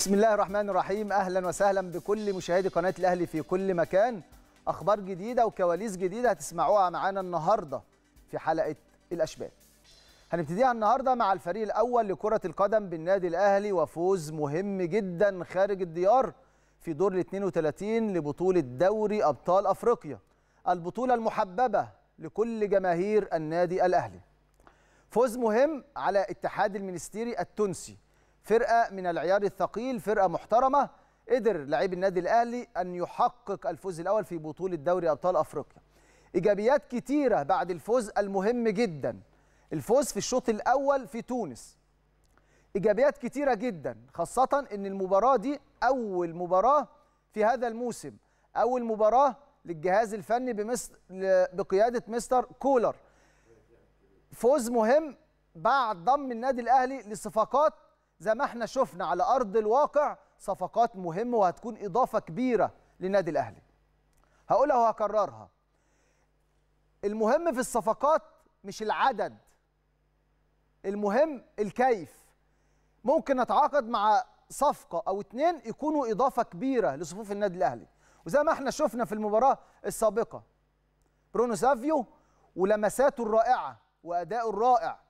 بسم الله الرحمن الرحيم اهلا وسهلا بكل مشاهدي قناه الاهلي في كل مكان اخبار جديده وكواليس جديده هتسمعوها معانا النهارده في حلقه الاشبال هنبتديها النهارده مع الفريق الاول لكره القدم بالنادي الاهلي وفوز مهم جدا خارج الديار في دور ال 32 لبطوله دوري ابطال افريقيا البطوله المحببه لكل جماهير النادي الاهلي فوز مهم على اتحاد المنستيري التونسي فرقه من العيار الثقيل فرقه محترمه قدر لعيب النادي الاهلي ان يحقق الفوز الاول في بطوله دوري ابطال افريقيا ايجابيات كتيره بعد الفوز المهم جدا الفوز في الشوط الاول في تونس ايجابيات كتيره جدا خاصه ان المباراه دي اول مباراه في هذا الموسم اول مباراه للجهاز الفني بمصر بقياده مستر كولر فوز مهم بعد ضم النادي الاهلي لصفقات زي ما احنا شفنا على ارض الواقع صفقات مهمه وهتكون اضافه كبيره للنادي الاهلي هقولها وهكررها المهم في الصفقات مش العدد المهم الكيف ممكن نتعاقد مع صفقه او اتنين يكونوا اضافه كبيره لصفوف النادي الاهلي وزي ما احنا شفنا في المباراه السابقه برونو سافيو ولمساته الرائعه واداؤه الرائع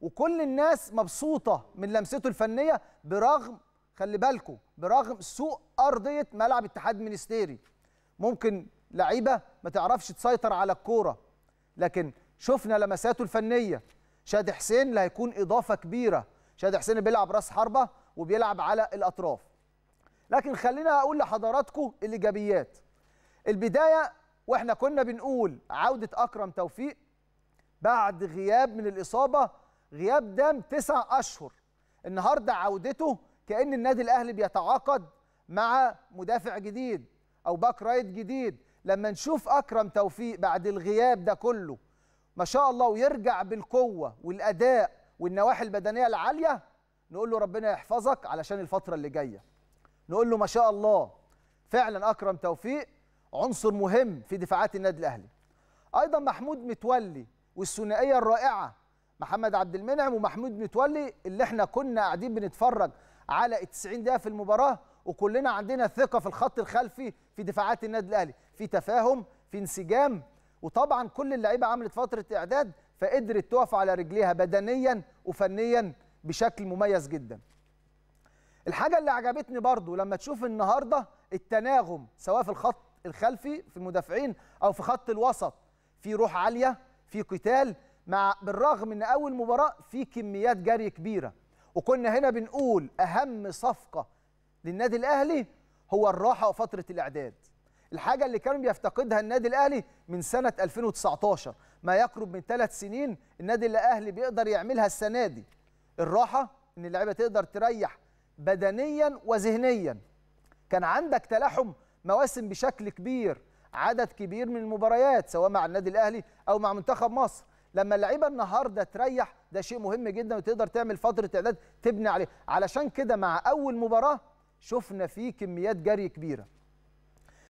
وكل الناس مبسوطه من لمسته الفنيه برغم خلي بالكم برغم سوء ارضيه ملعب اتحاد منستيري ممكن لعيبه ما تعرفش تسيطر على الكوره لكن شفنا لمساته الفنيه شادي حسين اللي هيكون اضافه كبيره شادي حسين بيلعب راس حربه وبيلعب على الاطراف لكن خلينا اقول لحضراتكم الايجابيات البدايه واحنا كنا بنقول عوده اكرم توفيق بعد غياب من الاصابه غياب دام تسع أشهر النهاردة عودته كأن النادي الأهلي بيتعاقد مع مدافع جديد أو باك رايت جديد لما نشوف أكرم توفيق بعد الغياب ده كله ما شاء الله ويرجع بالقوة والأداء والنواحي البدنية العالية نقول له ربنا يحفظك علشان الفترة اللي جاية نقول له ما شاء الله فعلا أكرم توفيق عنصر مهم في دفاعات النادي الأهلي أيضا محمود متولي والثنائية الرائعة محمد عبد المنعم ومحمود متولي اللي احنا كنا قاعدين بنتفرج على 90 دقيقه في المباراه وكلنا عندنا ثقه في الخط الخلفي في دفاعات النادي الاهلي في تفاهم في انسجام وطبعا كل اللعيبه عملت فتره اعداد فقدرت تقف على رجليها بدنيا وفنيا بشكل مميز جدا الحاجه اللي عجبتني برضو لما تشوف النهارده التناغم سواء في الخط الخلفي في المدافعين او في خط الوسط في روح عاليه في قتال مع بالرغم ان اول مباراه في كميات جري كبيره وكنا هنا بنقول اهم صفقه للنادي الاهلي هو الراحه وفتره الاعداد الحاجه اللي كان بيفتقدها النادي الاهلي من سنه 2019 ما يقرب من ثلاث سنين النادي الاهلي بيقدر يعملها السنه دي الراحه ان اللعيبه تقدر تريح بدنيا وذهنيا كان عندك تلاحم مواسم بشكل كبير عدد كبير من المباريات سواء مع النادي الاهلي او مع منتخب مصر لما اللعيبه النهارده تريح ده شيء مهم جدا وتقدر تعمل فتره اعداد تبني عليه علشان كده مع اول مباراه شفنا فيه كميات جري كبيره